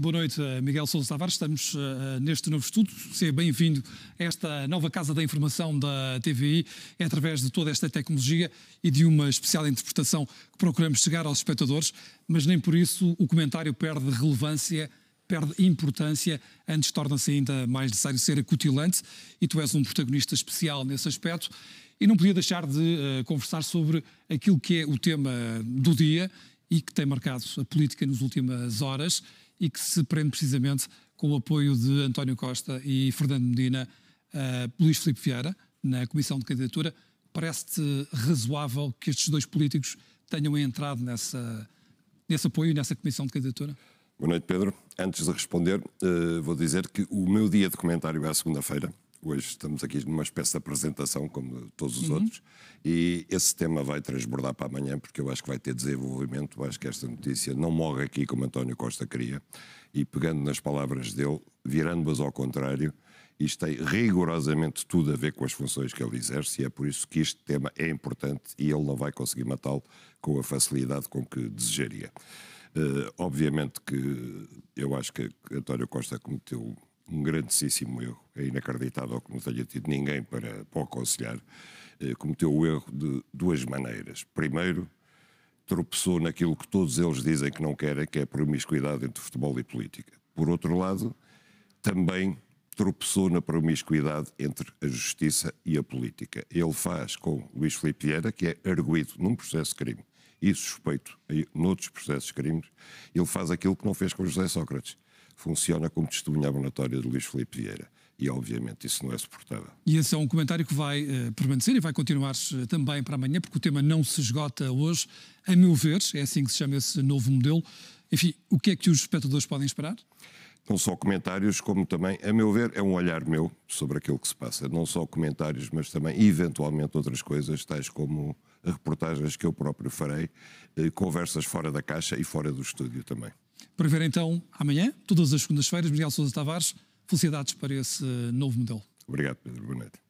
Boa noite, eh, Miguel Sousa Tavares. Estamos uh, neste novo estudo. Seja bem-vindo a esta nova Casa da Informação da TVI. É através de toda esta tecnologia e de uma especial interpretação que procuramos chegar aos espectadores, mas nem por isso o comentário perde relevância, perde importância, antes torna-se ainda mais necessário ser acutilante e tu és um protagonista especial nesse aspecto. E não podia deixar de uh, conversar sobre aquilo que é o tema do dia e que tem marcado a política nas últimas horas e que se prende precisamente com o apoio de António Costa e Fernando Medina, uh, Luís Filipe Vieira, na comissão de candidatura. Parece-te razoável que estes dois políticos tenham entrado nessa, nesse apoio, e nessa comissão de candidatura? Boa noite, Pedro. Antes de responder, uh, vou dizer que o meu dia de comentário é a segunda-feira hoje estamos aqui numa espécie de apresentação, como todos os uhum. outros, e esse tema vai transbordar para amanhã, porque eu acho que vai ter desenvolvimento, eu acho que esta notícia não morre aqui como António Costa queria, e pegando nas palavras dele, virando-as ao contrário, isto tem rigorosamente tudo a ver com as funções que ele exerce e é por isso que este tema é importante e ele não vai conseguir matá-lo com a facilidade com que desejaria. Uh, obviamente que eu acho que António Costa cometeu um grandíssimo erro, é inacreditável que não tenha tido ninguém para, para aconselhar, eh, cometeu o erro de duas maneiras. Primeiro, tropeçou naquilo que todos eles dizem que não querem, que é a promiscuidade entre futebol e política. Por outro lado, também tropeçou na promiscuidade entre a justiça e a política. Ele faz com Luís Filipe Vieira, que é arguído num processo de crime e suspeito noutros processos de crimes, ele faz aquilo que não fez com José Sócrates funciona como testemunha ambulatória de Luís Felipe Vieira. E, obviamente, isso não é suportável. E esse é um comentário que vai uh, permanecer e vai continuar eh, também para amanhã, porque o tema não se esgota hoje. A meu ver, é assim que se chama esse novo modelo. Enfim, o que é que os espectadores podem esperar? Não só comentários, como também, a meu ver, é um olhar meu sobre aquilo que se passa. Não só comentários, mas também, eventualmente, outras coisas, tais como reportagens que eu próprio farei, eh, conversas fora da caixa e fora do estúdio também. Para ver então amanhã, todas as segundas-feiras, Miguel Sousa Tavares. Felicidades para esse eh, novo modelo. Obrigado, Pedro. Bonete.